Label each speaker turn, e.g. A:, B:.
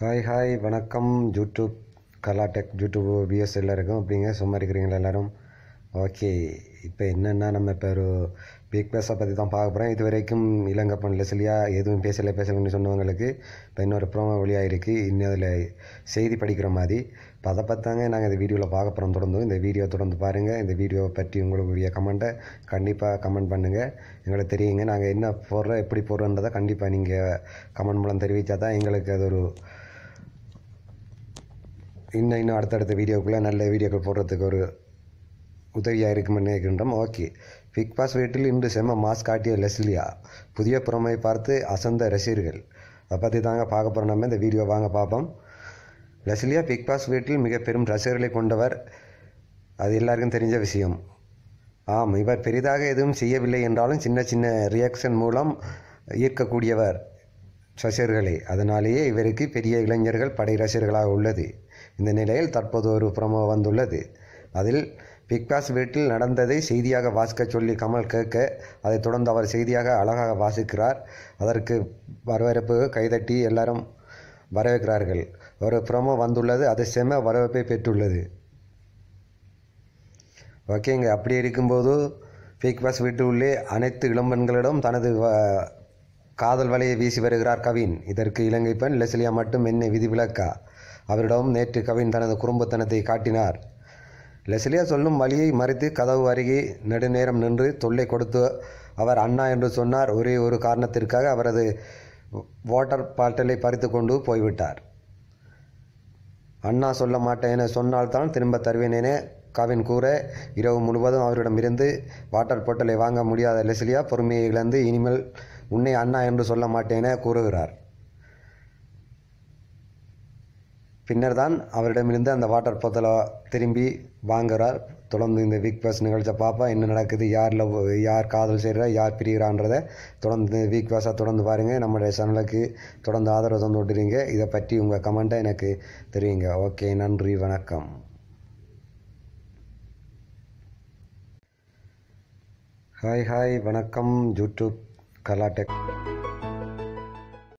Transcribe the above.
A: hi hi வணக்கம் YouTube கலாடெக் YouTube views எல்லாருக்கும் அப்படிங்க சும்மா இருக்கிறீங்களா எல்லோரும் ஓகே இப்போ என்னென்னா நம்ம இப்போ ஒரு பிக் பேஸை பற்றி தான் பார்க்க போகிறோம் இது வரைக்கும் பண்ணல லெசிலியா எதுவும் பேசலை பேசலைன்னு சொன்னவங்களுக்கு இப்போ இன்னொரு ப்ரோமோ வெளியாகிருக்கு இன்னும் அதில் செய்தி படிக்கிற மாதிரி இப்போ அதை பார்த்தாங்க நாங்கள் இந்த வீடியோவில் பார்க்க போகிறோம் தொடர்ந்து இந்த வீடியோ தொடர்ந்து பாருங்கள் இந்த வீடியோவை பற்றி உங்களுடைய கமெண்ட்டை கண்டிப்பாக கமெண்ட் பண்ணுங்கள் எங்களுக்கு தெரியுங்க நாங்கள் என்ன போடுறோம் எப்படி போடுறோன்றதை கண்டிப்பாக நீங்கள் கமெண்ட் மூலம் தெரிவித்தா தான் எங்களுக்கு அது ஒரு இன்னும் இன்னும் அடுத்தடுத்த வீடியோக்குள்ளே நல்ல வீடியோக்கள் போடுறதுக்கு ஒரு உதவியாக இருக்குமென்னு நினைக்கின்றோம் ஓகே பிக் பாஸ் வீட்டில் இன்று செம்ம மாஸ் காட்டிய லெஸ்லியா புதிய புறமை பார்த்து அசந்த ரசிகர்கள் அதை பற்றி தாங்க பார்க்க போகிறோம் நம்ம இந்த வீடியோ வாங்க பார்ப்போம் லெஸ்லியா பிக் பாஸ் வீட்டில் மிக பெரும் ரசிகர்களை கொண்டவர் அது எல்லாருக்கும் தெரிஞ்ச விஷயம் ஆம் இவர் பெரிதாக எதுவும் செய்யவில்லை என்றாலும் சின்ன சின்ன ரியாக்ஷன் மூலம் ஈர்க்கக்கூடியவர் ரசிகர்களை அதனாலேயே இவருக்கு பெரிய இளைஞர்கள் படை ரசிகர்களாக உள்ளது இந்த நிலையில் தற்போது ஒரு பிரமோ வந்துள்ளது அதில் பிக்பாஸ் வீட்டில் நடந்ததை செய்தியாக வாசிக்க சொல்லி கமல் கேட்க அதை தொடர்ந்து அவர் செய்தியாக அழகாக வாசிக்கிறார் அதற்கு வரவேற்பு கைதட்டி எல்லாரும் வரவேற்கிறார்கள் ஒரு புரமோ வந்துள்ளது அது செம வரவேற்பை பெற்றுள்ளது ஓகேங்க அப்படி இருக்கும்போது பிக்பாஸ் வீட்டு உள்ளே அனைத்து இளம்பெண்களிடம் தனது காதல் வலையை வீசி வருகிறார் கவின் இதற்கு இலங்கை பெண் லெஸ்லியா மட்டும் என்ன விதிவிலக்கா அவரிடம் நேற்று கவின் தனது குறும்புத்தனத்தை காட்டினார் லெஸ்லியா சொல்லும் வழியை மறைத்து கதவு அருகே நெடுநேரம் நின்று தொல்லை கொடுத்து அவர் அண்ணா என்று சொன்னார் ஒரே ஒரு காரணத்திற்காக அவரது வாட்டர் பாட்டிலை பறித்து கொண்டு போய்விட்டார் அண்ணா சொல்ல மாட்டேன் என சொன்னால்தான் திரும்ப தருவேன் என கவின் கூற இரவு முழுவதும் அவரிடமிருந்து வாட்டர் பாட்டிலை வாங்க முடியாத லெஸ்லியா பொறுமையை இழந்து இனிமேல் உன்னை அண்ணா என்று சொல்ல மாட்டேன கூறுகிறார் பின்னர் தான் அவரிடமிருந்து அந்த வாட்டர் பொத்தலை திரும்பி வாங்குகிறார் தொடர்ந்து இந்த வீக் பாஸ் நிகழ்ச்சியை பார்ப்பா என்ன நடக்குது யார் லவ் யார் காதல் செய்கிறா யார் பிரிகிறான்றதை தொடர்ந்து வீக் பாஸாக தொடர்ந்து பாருங்கள் நம்மளுடைய சேனலுக்கு தொடர்ந்து ஆதரவு தந்து விட்டுறீங்க இதை பற்றி உங்கள் கமெண்ட்டை எனக்கு தெரியுங்க ஓகே நன்றி வணக்கம் ஹாய் ஹாய் வணக்கம் யூடியூப் கலாடெக்